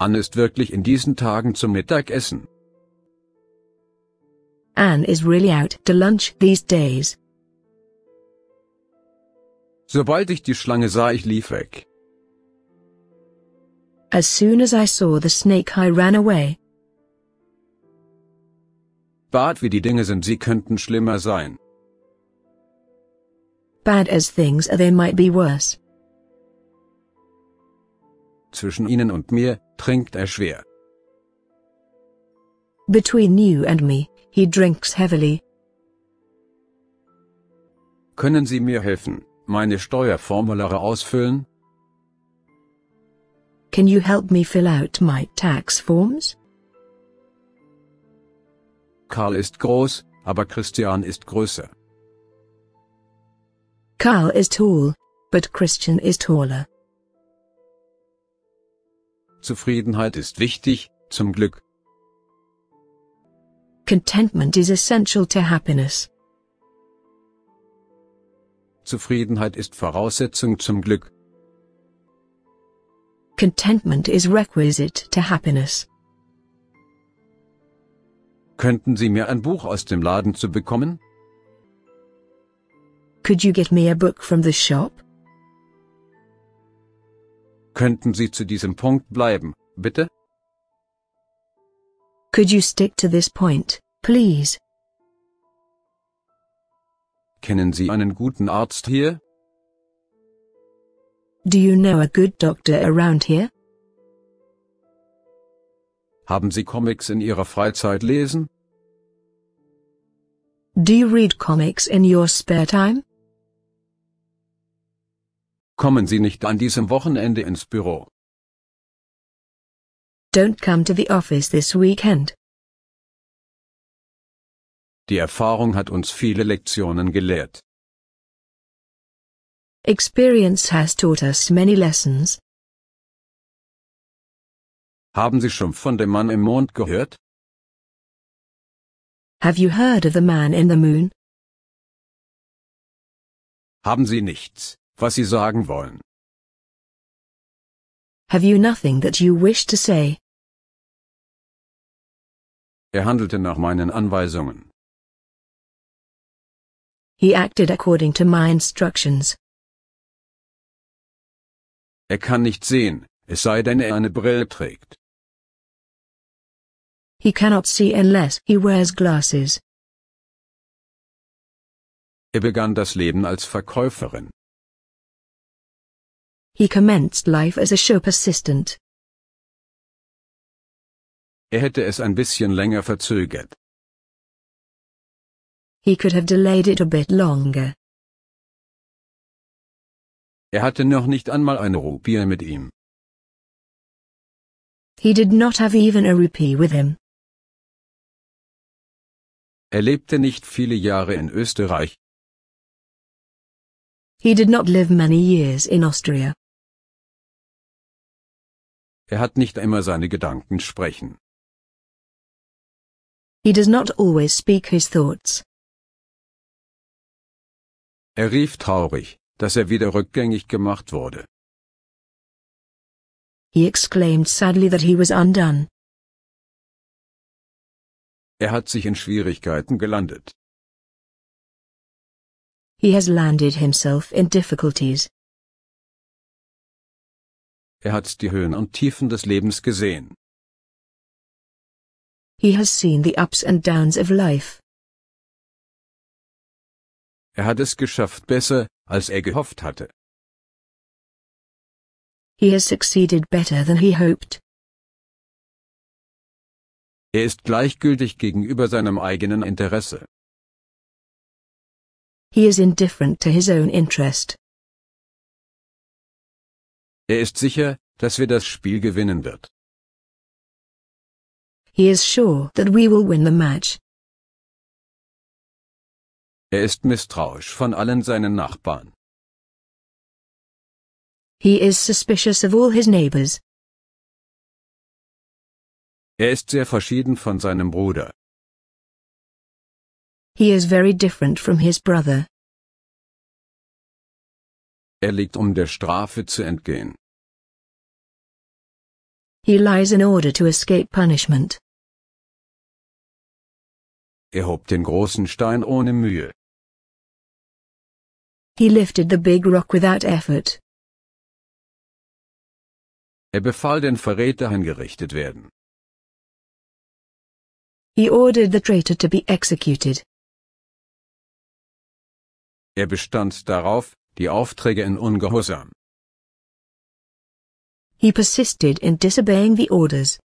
Anne ist wirklich in diesen Tagen zum Mittagessen. Anne is really out to lunch these days. Sobald ich die Schlange sah, ich lief weg. As soon as I saw the snake, I ran away. Bad wie die Dinge sind, sie könnten schlimmer sein. Bad as things are, they might be worse. Zwischen ihnen und mir trinkt er schwer. Between you and me, he drinks heavily. Können Sie mir helfen, meine Steuerformulare ausfüllen? Can you help me fill out my tax forms? Karl ist groß, aber Christian ist größer. Karl ist tall, but Christian ist taller. Zufriedenheit ist wichtig, zum Glück. Contentment is essential to happiness. Zufriedenheit ist Voraussetzung zum Glück. Contentment is requisite to happiness. Könnten Sie mir ein Buch aus dem Laden zu bekommen? Could you get me a book from the shop? Könnten Sie zu diesem Punkt bleiben, bitte? Could you stick to this point, please? Kennen Sie einen guten Arzt hier? Do you know a good doctor around here? Haben Sie Comics in Ihrer Freizeit lesen? Do you read comics in your spare time? Kommen Sie nicht an diesem Wochenende ins Büro. Don't come to the office this weekend. Die Erfahrung hat uns viele Lektionen gelehrt. Experience has taught us many lessons. Haben Sie schon von dem Mann im Mond gehört? Have you heard of the man in the moon? Haben Sie nichts, was Sie sagen wollen? Have you nothing that you wish to say? Er handelte nach meinen Anweisungen. He acted according to my instructions. Er kann nicht sehen, es sei denn er eine Brille trägt. He cannot see unless he wears glasses. Er begann das Leben als Verkäuferin. He commenced life as a shop assistant. Er hätte es ein bisschen länger verzögert. He could have delayed it a bit longer. Er hatte noch nicht einmal mit ihm. He did not have even a rupee with him. Er lebte nicht viele Jahre in Österreich. He did not live many years in Austria. Er hat nicht immer seine Gedanken sprechen. He does not always speak his thoughts. Er rief traurig, dass er wieder rückgängig gemacht wurde. He exclaimed sadly that he was undone. Er hat sich in Schwierigkeiten gelandet. He has landed himself in difficulties. Er hat die Höhen und Tiefen des Lebens gesehen. He has seen the ups and downs of life. Er hat es geschafft besser, als er gehofft hatte. He has succeeded better than he hoped. Er ist gleichgültig gegenüber seinem eigenen Interesse. He is indifferent to his own interest. Er ist sicher, dass wir das Spiel gewinnen wird. He is sure that we will win the match. Er ist misstrauisch von allen seinen Nachbarn. He is suspicious of all his neighbors. Er ist sehr verschieden von seinem Bruder. He is very different from his brother erlegt um der Strafe zu entgehen. He lies in order to escape punishment. Er hob den großen Stein ohne Mühe. He lifted the big rock without effort. Er befahl den Verräter hingerichtet werden. He ordered the traitor to be executed. Er bestand darauf, die Aufträge in Ungehorsam. He persisted in disobeying the orders.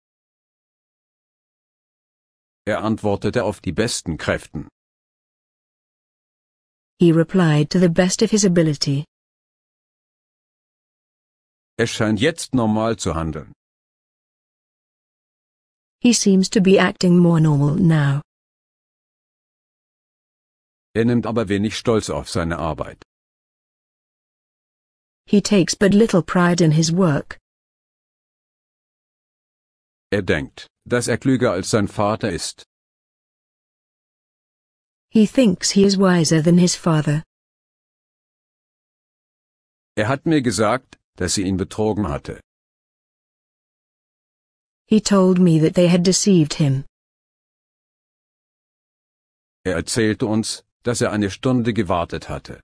Er antwortete auf die besten Kräften. He replied to the best of his ability. Es scheint jetzt normal zu handeln. He seems to be acting more normal now. Er nimmt aber wenig Stolz auf seine Arbeit. he takes but little pride in his work. Er denkt, dass er klüger als sein Vater ist. He thinks he is wiser than his father. Er hat mir gesagt, dass sie ihn betrogen hatte. He told me that they had deceived him. Er erzählte uns, dass er eine Stunde gewartet hatte.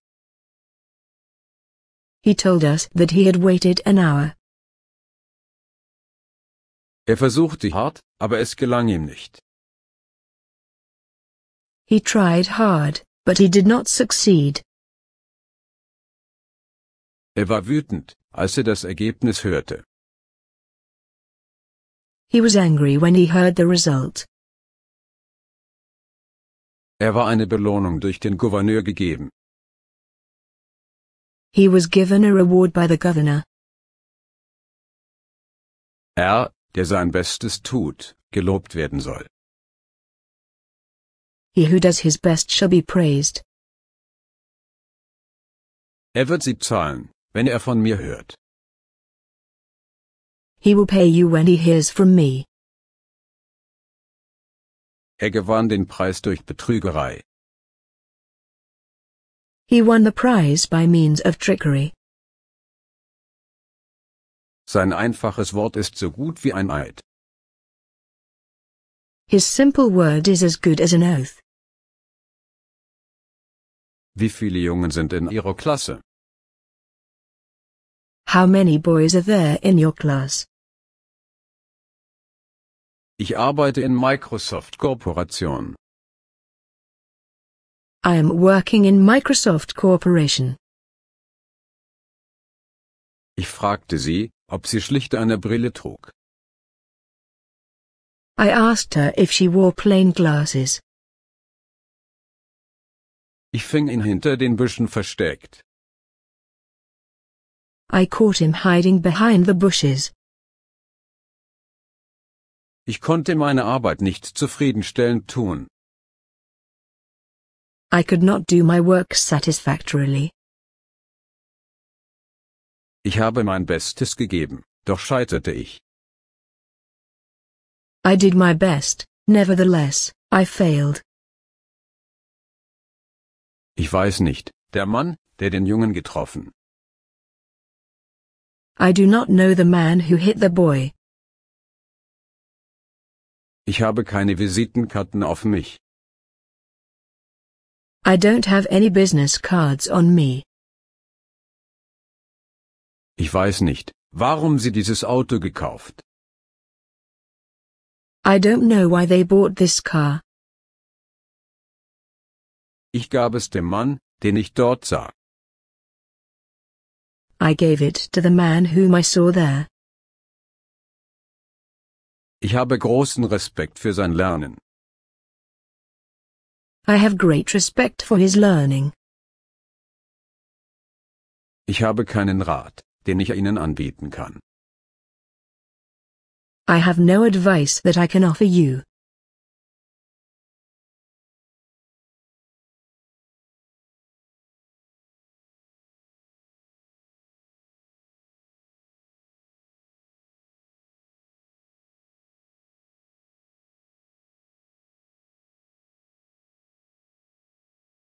He told us that he had waited an hour. Er versuchte hart, aber es gelang ihm nicht. He tried hard, but he did not succeed. Er war wütend, als er das Ergebnis hörte. He was angry when he heard the result. Er war eine Belohnung durch den Gouverneur gegeben. He was given a reward by the governor. Er, der sein Bestes tut, gelobt werden soll. He who does his best shall be praised. Er wird sie zahlen, wenn er von mir hört. He will pay you when he hears from me. Er gewann den Preis durch Betrügerei. He won the prize by means of trickery. Sein einfaches Wort ist so gut wie ein Eid. His simple word is as good as an oath. Wie viele Jungen sind in Ihrer Klasse? How many boys are there in your class? Ich arbeite in Microsoft Corporation. I am working in Microsoft Corporation. Ich fragte sie, ob sie schlicht eine Brille trug. I asked her if she wore plain glasses. Ich fing ihn hinter den Büschen versteckt. I caught him hiding behind the bushes. Ich konnte meine Arbeit nicht zufriedenstellend tun. I could not do my work satisfactorily. Ich habe mein Bestes gegeben, doch scheiterte ich. I did my best, nevertheless, I failed. Ich weiß nicht, der Mann, der den Jungen getroffen. I do not know the man who hit the boy. Ich habe keine Visitenkarten auf mich. I don't have any business cards on me. Ich weiß nicht, warum sie dieses Auto gekauft. I don't know why they bought this car. Ich gab es dem Mann, den ich dort sah. I gave it to the man whom I saw there. Ich habe großen Respekt für sein Lernen. I have great respect for his learning. Ich habe keinen Rat, den ich Ihnen anbieten kann. I have no advice that I can offer you.